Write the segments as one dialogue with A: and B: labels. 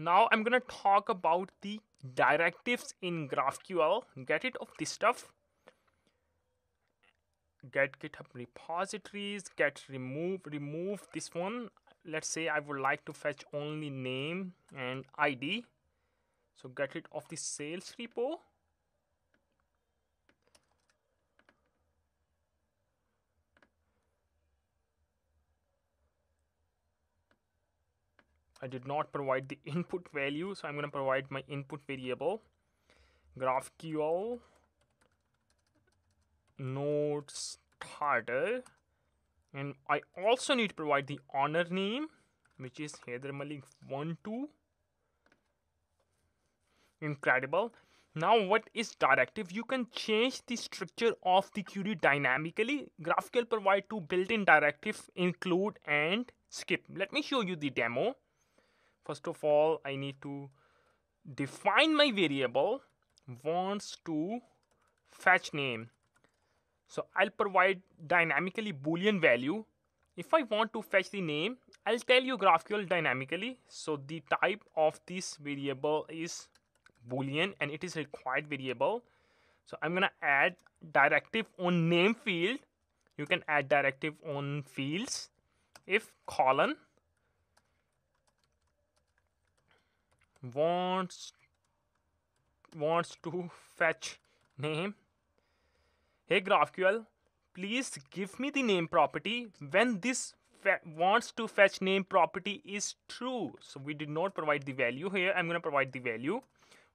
A: Now I'm gonna talk about the directives in GraphQL. Get it of this stuff. Get GitHub repositories, get remove, remove this one. Let's say I would like to fetch only name and ID. So get it of the sales repo I did not provide the input value so I'm going to provide my input variable GraphQL node starter and I also need to provide the honor name which is Heather Malik 12 incredible now what is directive you can change the structure of the query dynamically GraphQL provide two built-in directive include and skip let me show you the demo first of all I need to define my variable wants to fetch name so I'll provide dynamically boolean value if I want to fetch the name I'll tell you GraphQL dynamically so the type of this variable is boolean and it is required variable so I'm gonna add directive on name field you can add directive on fields if colon wants wants to fetch name. Hey GraphQL, please give me the name property when this wants to fetch name property is true. So we did not provide the value here. I'm going to provide the value.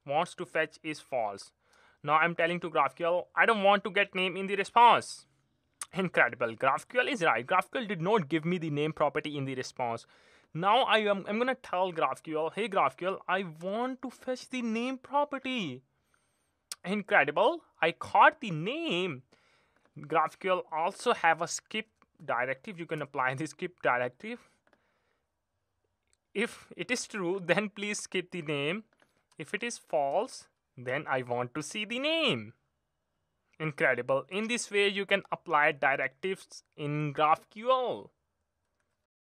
A: Wants to fetch is false. Now I'm telling to GraphQL, I don't want to get name in the response. Incredible. GraphQL is right. GraphQL did not give me the name property in the response. Now I am I'm gonna tell GraphQL, hey GraphQL, I want to fetch the name property. Incredible, I caught the name. GraphQL also have a skip directive. You can apply the skip directive. If it is true, then please skip the name. If it is false, then I want to see the name. Incredible. In this way, you can apply directives in GraphQL.